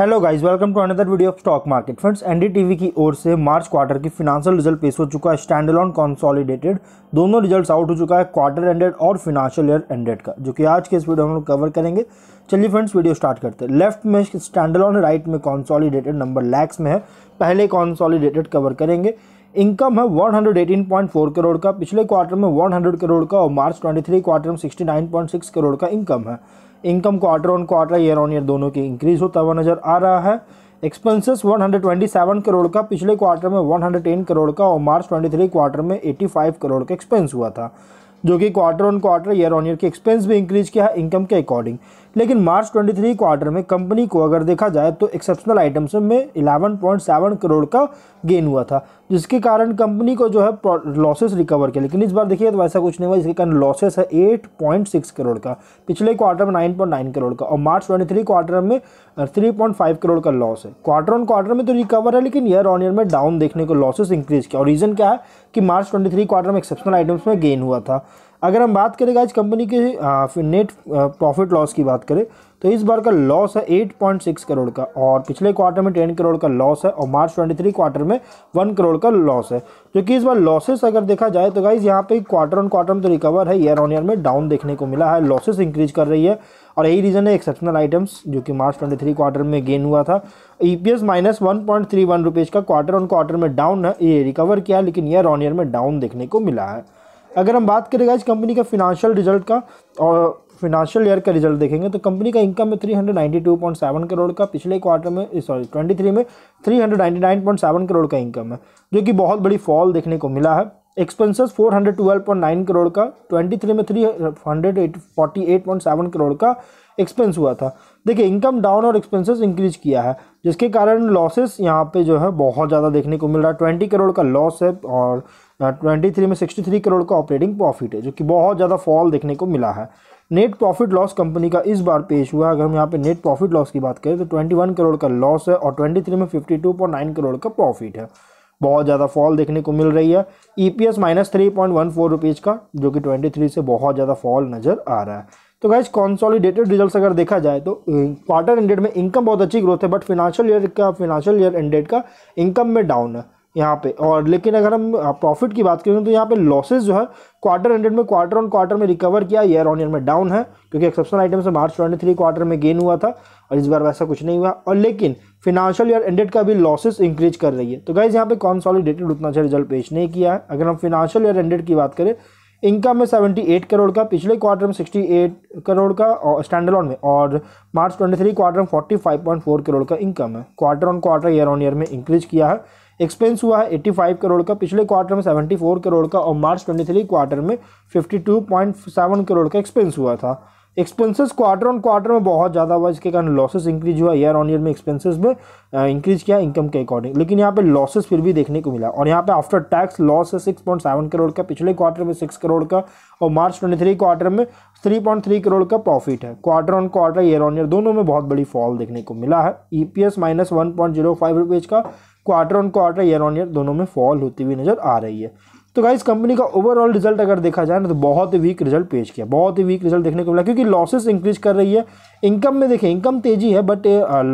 hello guys welcome to another video of stock market friends NDTV की ओर से March quarter की financial result पेश हो चुका है स्टैंड अलॉन कॉन्सॉलीडेटेड दोनों रिजल्ट्स आउट हो चुका है क्वार्टर एंडेड और फिनांशियल ईयर एंडेड का जो कि आज के इस वीडियो में हम लोग कवर करेंगे चलिए फ्रेंड्स वीडियो स्टार्ट करते हैं लेफ्ट में स्टैंड अलॉन राइट में कॉन्सॉलीडेटेड नंबर लैक्स में है पहले कॉन्सॉलीडेटेड कवर करेंगे इनकम है 118.4 करोड़ का पिछले क्वार्टर में 100 करोड़ का और मार्च 23 क्वार्टर में 69.6 करोड़ का इनकम है income quarter on quarter year on year दोनों की इंक्रीज होता हुआ नजर आ रहा है एक्सपेंसेस 127 करोड़ का पिछले क्वार्टर में 110 करोड़ का और मार्च 23 क्वार्टर में 85 करोड़ का एक्सपेंस हुआ था जो कि quarter on quarter year on year के एक्सपेंस भी इंक्रीज किया है इनकम के अकॉर्डिंग लेकिन मार्च 23 क्वार्टर में कंपनी को अगर देखा जाए तो एक्सेप्शनल आइटम्स में 11.7 करोड़ का गेन हुआ था जिसके कारण कंपनी को जो है लॉसेस रिकवर किया लेकिन इस बार देखिए तो ऐसा कुछ नहीं हुआ जिसके कारण लॉसेस है 8.6 करोड़ का पिछले क्वार्टर में 9.9 करोड़ का और मार्च 23 क्वार्टर में 3.5 करोड़ का लॉस है क्वार्टर ऑन क्वार्टर में तो रिकवर है लेकिन ईयर ऑन ईयर में डाउन देखने को लॉसेस इंक्रीज किया और रीज़न क्या है कि मार्च ट्वेंटी क्वार्टर में एक्सेप्शनल आइटम्स में गेन हुआ था अगर हम बात करें गाइज कंपनी के नेट प्रॉफिट लॉस की बात करें तो इस बार का लॉस है 8.6 करोड़ का और पिछले क्वार्टर में 10 करोड़ का लॉस है और मार्च 23 क्वार्टर में 1 करोड़ का लॉस है जो कि इस बार लॉसेस अगर देखा जाए तो गाइज यहाँ पे क्वार्टर ऑन क्वार्टर में तो रिकवर है ईयर ऑन ईयर में डाउन देखने को मिला है लॉसेस इंक्रीज कर रही है और यही रीज़न है एक्सेप्शनल आइटम्स जो कि मार्च ट्वेंटी क्वार्टर में गेन हुआ था E P S minus one point three one rupees का क्वार्टर ऑन क्वार्टर में डाउन है ये रिकवर किया लेकिन ईयर ऑन ईयर में डाउन देखने को मिला है अगर हम बात करेंगे इस कंपनी का फिनांशियल रिजल्ट का और फिनांशियल ईयर का रिजल्ट देखेंगे तो कंपनी का इनकम है थ्री करोड़ का पिछले क्वार्टर में सॉरी ट्वेंटी में थ्री करोड़ का इनकम है जो कि बहुत बड़ी फॉल देखने को मिला है एक्सपेंसेस 412.9 करोड़ का 23 में थ्री हंड्रेड करोड़ का एक्सपेंस हुआ था देखिए इनकम डाउन और एक्सपेंसेस इंक्रीज किया है जिसके कारण लॉसेस यहाँ पे जो है बहुत ज़्यादा देखने को मिल रहा है ट्वेंटी करोड़ का लॉस है और ट्वेंटी थ्री में सिक्सटी थ्री करोड़ का ऑपरेटिंग प्रॉफिट है जो कि बहुत ज़्यादा फॉल देखने को मिला है नेट प्रॉफिट लॉस कंपनी का इस बार पेश हुआ अगर हम यहाँ पे नेट प्रॉफिट लॉस की बात करें तो ट्वेंटी वन करोड़ का लॉस है और ट्वेंटी थ्री में fifty two point nine crore का प्रॉफिट है बहुत ज़्यादा फॉल देखने को मिल रही है E P S minus three point one four rupees का जो कि ट्वेंटी थ्री से बहुत ज़्यादा फॉल नज़र आ रहा है तो गाइज कॉन्सॉलीडेटेड रिजल्ट अगर देखा जाए तो क्वार्टर एंडेड में इनकम बहुत अच्छी ग्रोथ है बट फिनेंशियल ईयर का फिनेंशियल ईयर एंडेड का इनकम में डाउन है यहाँ पे और लेकिन अगर हम प्रॉफिट की बात करें तो यहाँ पे लॉसेस जो है क्वार्टर हंड्रेड में क्वार्टर ऑन क्वार्टर में रिकवर किया ईयर ऑन ईयर में डाउन है क्योंकि एक्सेप्शनल आइटम से मार्च ट्वेंटी थ्री क्वार्टर में गेन हुआ था और इस बार वैसा कुछ नहीं हुआ और लेकिन फिनांशियल ईयर एंडेड का भी लॉसेस इंक्रीज कर रही है तो गाइज यहाँ पे कॉन्सॉलिडेटेड उतना अच्छा रिजल्ट पेश नहीं किया है अगर हम फिनांशियल ईयर एंडेड की बात करें इनकम में सेवेंटी एट करोड़ का पिछले क्वार्टर में सिक्सटी एट करोड़ का और ऑन में और मार्च ट्वेंटी थ्री क्वार्टर में forty five point four crore का इनकम है quarter on quarter year on year में इंक्रीज किया है एक्सपेंस हुआ है 85 करोड़ का पिछले क्वार्टर में 74 करोड़ का और मार्च 23 क्वार्टर में 52.7 करोड़ का एक्सपेंस हुआ था एक्सपेंसेस क्वार्टर ऑन क्वार्टर में बहुत ज़्यादा हुआ इसके कारण लॉसेस इंक्रीज हुआ ईयर ऑन ईयर में एक्सपेंसेस में इंक्रीज किया इनकम के अकॉर्डिंग लेकिन यहाँ पे लॉसेस फिर भी देखने को मिला और यहाँ पे आफ्टर टैक्स लॉस है सिक्स पॉइंट सेवन करोड़ का पिछले क्वार्टर में सिक्स करोड़ का और मार्च ट्वेंटी थ्री क्वार्टर में थ्री पॉइंट थ्री करोड़ का प्रॉफिट है quarter on quarter year on year दोनों में बहुत बड़ी फॉल देखने को मिला है E P S minus one point zero five rupees का quarter on quarter year on year दोनों में फॉल होती हुई नज़र आ रही है तो गाइज कंपनी का ओवरऑल रिजल्ट अगर देखा जाए ना तो बहुत ही वीक रिजल्ट पेश किया बहुत ही वीक रिजल्ट देखने को मिला क्योंकि लॉसेस इंक्रीज कर रही है इनकम में देखें इनकम तेजी है बट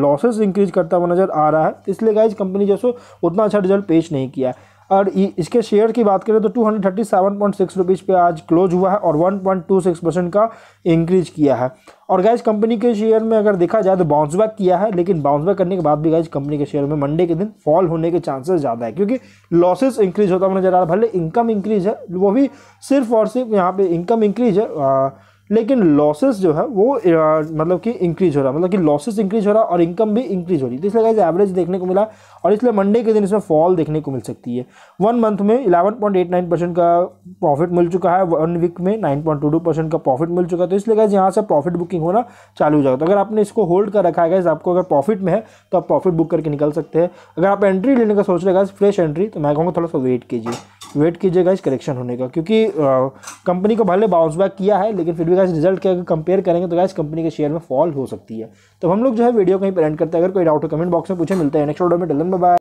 लॉसेस इंक्रीज करता हुआ नज़र आ रहा है इसलिए गाइज कंपनी जैसे उतना अच्छा रिजल्ट पेश नहीं किया है और इसके शेयर की बात करें तो two hundred thirty seven point six rupees पे आज क्लोज हुआ है और one point two six percent का इंक्रीज किया है और गैस कंपनी के शेयर में अगर देखा जाए तो बाउंस बैक किया है लेकिन बाउंस बैक करने के बाद भी गैस कंपनी के शेयर में मंडे के दिन फॉल होने के चांसेस ज़्यादा है क्योंकि लॉसेस इंक्रीज होता हुआ नजर आ रहा है भले इनकम इंक्रीज है वो भी सिर्फ और सिर्फ यहाँ पे इनकम इंक्रीज है लेकिन लॉसेस जो है वो uh, मतलब कि इंक्रीज हो रहा है मतलब कि लॉसेस इंक्रीज हो रहा है और इनकम भी इंक्रीज हो रही है तो इसलिए एवरेज देखने को मिला और इसलिए मंडे के दिन इसमें फॉल देखने को मिल सकती है वन मंथ में eleven point eight nine percent का प्रॉफिट मिल चुका है वन वीक में nine point two two percent का प्रॉफिट मिल चुका है तो इसलिए यहाँ से प्रॉफिट बुकिंग होना चालू हो जाएगा तो अगर आपने इसको होल्ड कर रखा है आपको अगर प्रॉफिट में है तो आप प्रॉफिट बुक करके निकल सकते हैं अगर आप एंट्री लेने का सोच रहे फ्रेश एंट्री तो मैं कहूँगा थोड़ा सा वेट कीजिए वेट कीजिएगा इस करेक्शन होने का क्योंकि कंपनी को भले बाउंस बैक किया है लेकिन फिर भी गाइस रिजल्ट के अगर कंपेयर करेंगे तो गाइस कंपनी के शेयर में फॉल हो सकती है तो हम लोग जो है वीडियो कहीं पर एंड करते हैं अगर कोई डाउट हो कमेंट बॉक्स में पूछे मिलते हैं नेक्स्ट ऑर्डर में डलन बाय